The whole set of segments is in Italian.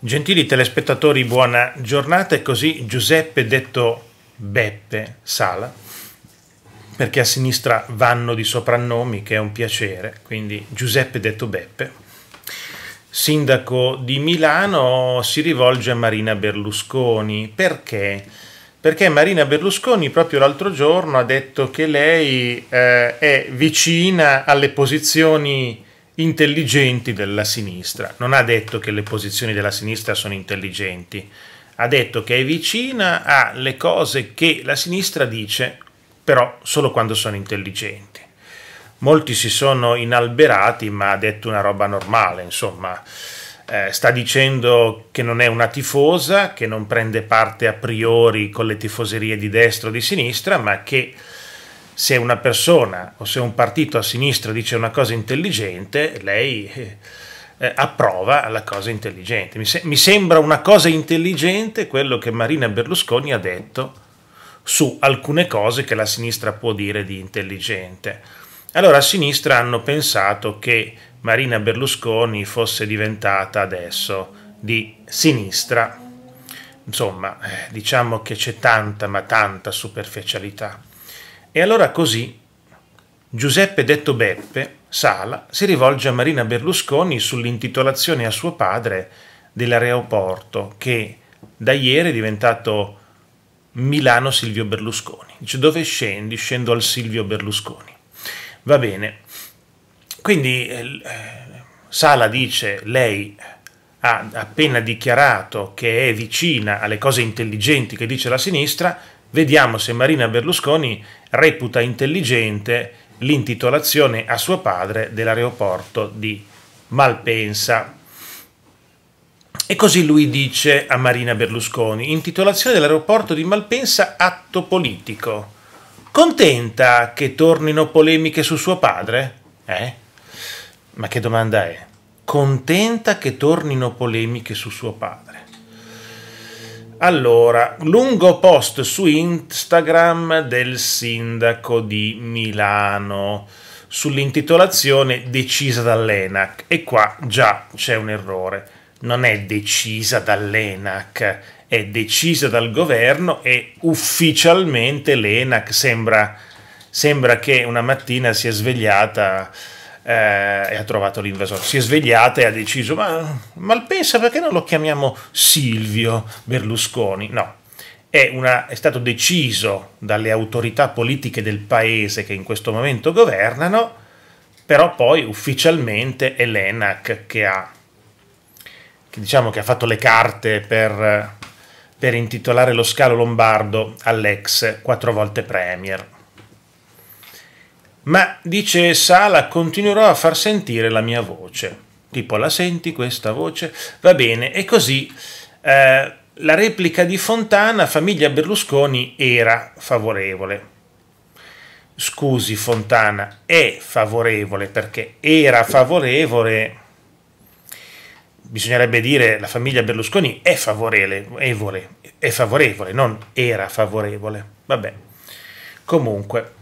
Gentili telespettatori, buona giornata. E così Giuseppe detto Beppe Sala, perché a sinistra vanno di soprannomi, che è un piacere, quindi Giuseppe detto Beppe, sindaco di Milano, si rivolge a Marina Berlusconi. Perché? Perché Marina Berlusconi proprio l'altro giorno ha detto che lei eh, è vicina alle posizioni intelligenti della sinistra. Non ha detto che le posizioni della sinistra sono intelligenti, ha detto che è vicina alle cose che la sinistra dice, però solo quando sono intelligenti. Molti si sono inalberati, ma ha detto una roba normale, insomma. Eh, sta dicendo che non è una tifosa, che non prende parte a priori con le tifoserie di destra o di sinistra, ma che se una persona o se un partito a sinistra dice una cosa intelligente, lei eh, eh, approva la cosa intelligente. Mi, se mi sembra una cosa intelligente quello che Marina Berlusconi ha detto su alcune cose che la sinistra può dire di intelligente. Allora a sinistra hanno pensato che Marina Berlusconi fosse diventata adesso di sinistra. Insomma, eh, diciamo che c'è tanta ma tanta superficialità. E allora così Giuseppe detto Beppe Sala si rivolge a Marina Berlusconi sull'intitolazione a suo padre dell'aeroporto che da ieri è diventato Milano Silvio Berlusconi. Dice dove scendi? Scendo al Silvio Berlusconi. Va bene. Quindi eh, Sala dice lei ha appena dichiarato che è vicina alle cose intelligenti che dice la sinistra, vediamo se Marina Berlusconi reputa intelligente l'intitolazione a suo padre dell'aeroporto di Malpensa. E così lui dice a Marina Berlusconi, intitolazione dell'aeroporto di Malpensa atto politico. Contenta che tornino polemiche su suo padre? Eh? Ma che domanda è? Contenta che tornino polemiche su suo padre? Allora, lungo post su Instagram del sindaco di Milano sull'intitolazione decisa dall'ENAC e qua già c'è un errore. Non è decisa dall'ENAC, è decisa dal governo e ufficialmente l'ENAC sembra, sembra che una mattina si è svegliata eh, e ha trovato l'invasore. Si è svegliata e ha deciso, ma Malpensa perché non lo chiamiamo Silvio Berlusconi? No, è, una, è, stato deciso dalle autorità politiche del paese che in questo momento governano, però poi ufficialmente è l'ENAC che ha, che diciamo che ha fatto le carte per, per intitolare lo scalo lombardo all'ex quattro volte premier. Ma dice Sala, continuerò a far sentire la mia voce. Tipo, la senti questa voce? Va bene, e così eh, la replica di Fontana, famiglia Berlusconi, era favorevole. Scusi, Fontana, è favorevole perché era favorevole bisognerebbe dire la famiglia Berlusconi è favorevole, è favorevole, non era favorevole. Vabbè, comunque,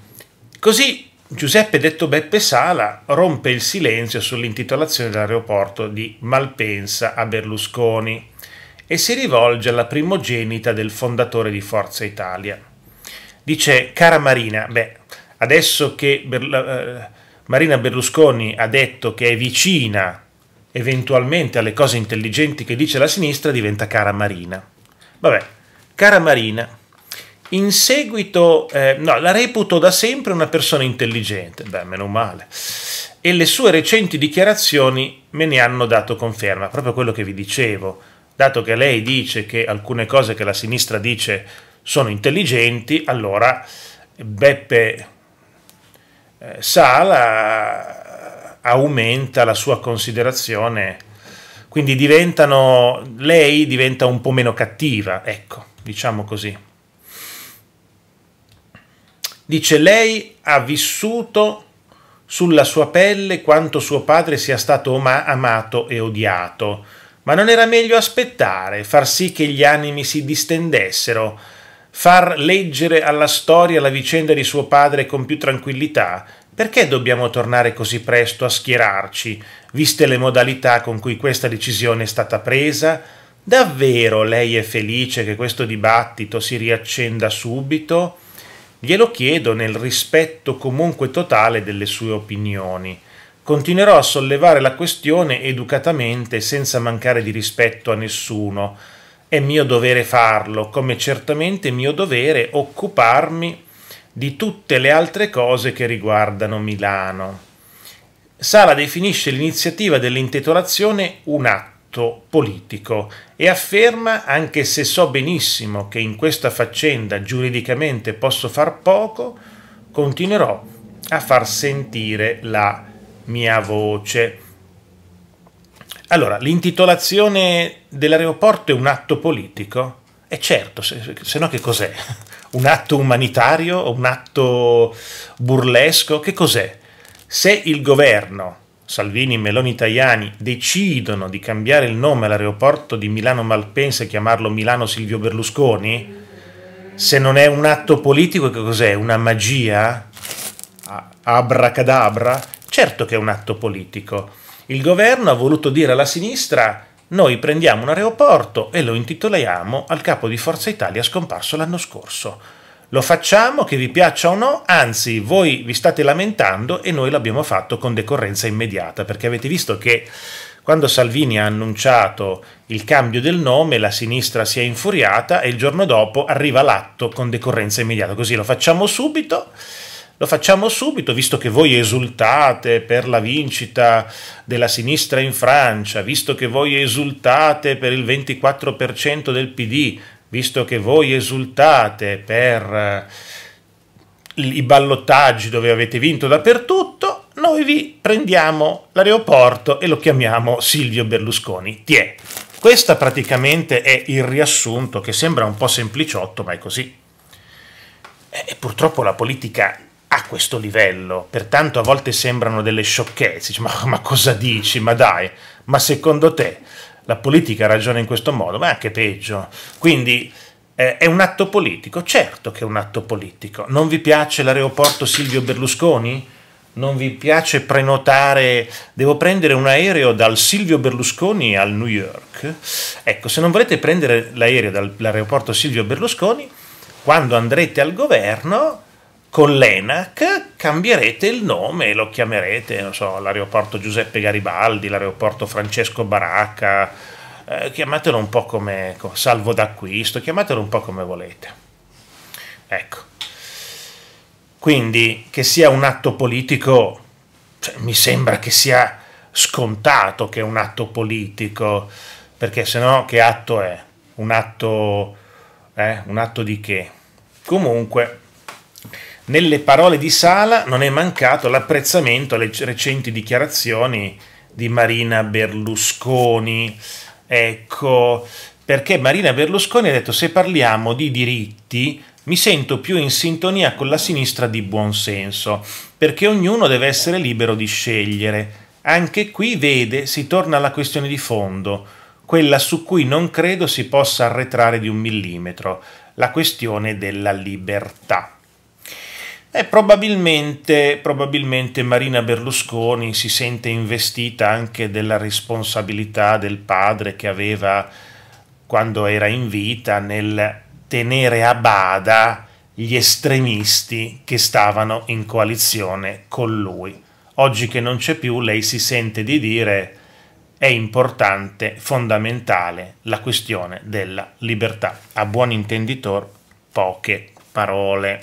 così Giuseppe detto Beppe Sala rompe il silenzio sull'intitolazione dell'aeroporto di Malpensa a Berlusconi e si rivolge alla primogenita del fondatore di Forza Italia. Dice, cara Marina, beh, adesso che Berla, eh, Marina Berlusconi ha detto che è vicina eventualmente alle cose intelligenti che dice la sinistra, diventa cara Marina. Vabbè, cara Marina, in seguito, eh, no, la reputo da sempre una persona intelligente, beh, meno male, e le sue recenti dichiarazioni me ne hanno dato conferma, proprio quello che vi dicevo, dato che lei dice che alcune cose che la sinistra dice sono intelligenti, allora Beppe eh, Sala aumenta la sua considerazione, quindi diventano, lei diventa un po' meno cattiva, ecco, diciamo così. Dice lei ha vissuto sulla sua pelle quanto suo padre sia stato amato e odiato, ma non era meglio aspettare, far sì che gli animi si distendessero, far leggere alla storia la vicenda di suo padre con più tranquillità? Perché dobbiamo tornare così presto a schierarci, viste le modalità con cui questa decisione è stata presa? Davvero lei è felice che questo dibattito si riaccenda subito? Glielo chiedo nel rispetto comunque totale delle sue opinioni. Continuerò a sollevare la questione educatamente senza mancare di rispetto a nessuno. È mio dovere farlo, come certamente mio dovere occuparmi di tutte le altre cose che riguardano Milano. Sala definisce l'iniziativa dell'intitolazione un atto diritto politico e afferma, anche se so benissimo che in questa faccenda giuridicamente posso far poco, continuerò a far sentire la mia voce. Allora, l'intitolazione dell'aeroporto è un atto politico? E eh, certo, se, se no che cos'è? Un atto umanitario? Un atto burlesco? Che cos'è? Se il governo Salvini, Meloni, italiani decidono di cambiare il nome all'aeroporto di Milano Malpensa e chiamarlo Milano Silvio Berlusconi? Se non è un atto politico, che cos'è? Una magia? Abracadabra? Certo che è un atto politico. Il governo ha voluto dire alla sinistra noi prendiamo un aeroporto e lo intitoliamo al capo di Forza Italia scomparso l'anno scorso. Lo facciamo, che vi piaccia o no, anzi voi vi state lamentando e noi l'abbiamo fatto con decorrenza immediata, perché avete visto che quando Salvini ha annunciato il cambio del nome, la sinistra si è infuriata e il giorno dopo arriva l'atto con decorrenza immediata. Così lo facciamo subito lo facciamo subito, visto che voi esultate per la vincita della sinistra in Francia, visto che voi esultate per il 24% del PD, visto che voi esultate per eh, i ballottaggi dove avete vinto dappertutto, noi vi prendiamo l'aeroporto e lo chiamiamo Silvio Berlusconi. Tiè. Questo praticamente è il riassunto che sembra un po' sempliciotto, ma è così. E purtroppo la politica ha questo livello, pertanto a volte sembrano delle sciocchezze, ma, ma cosa dici? Ma dai, ma secondo te la politica ragiona in questo modo, ma è anche peggio. Quindi eh, è un atto politico, certo che è un atto politico. Non vi piace l'aeroporto Silvio Berlusconi? Non vi piace prenotare, devo prendere un aereo dal Silvio Berlusconi al New York? Ecco, se non volete prendere l'aereo dall'aeroporto Silvio Berlusconi, quando andrete al governo con l'ENAC cambierete il nome e lo chiamerete, non so, l'aeroporto Giuseppe Garibaldi, l'aeroporto Francesco Baracca, eh, chiamatelo un po' come salvo d'acquisto, chiamatelo un po' come volete. Ecco. Quindi che sia un atto politico, cioè, mi sembra che sia scontato che è un atto politico, perché se no che atto è? Un atto, eh, un atto di che? Comunque, nelle parole di Sala non è mancato l'apprezzamento alle recenti dichiarazioni di Marina Berlusconi. Ecco, perché Marina Berlusconi ha detto se parliamo di diritti mi sento più in sintonia con la sinistra di buonsenso, perché ognuno deve essere libero di scegliere. Anche qui, vede, si torna alla questione di fondo, quella su cui non credo si possa arretrare di un millimetro, la questione della libertà. E eh, probabilmente, probabilmente Marina Berlusconi si sente investita anche della responsabilità del padre che aveva quando era in vita nel tenere a bada gli estremisti che stavano in coalizione con lui. Oggi che non c'è più, lei si sente di dire è importante, fondamentale la questione della libertà. A buon intenditor, poche parole.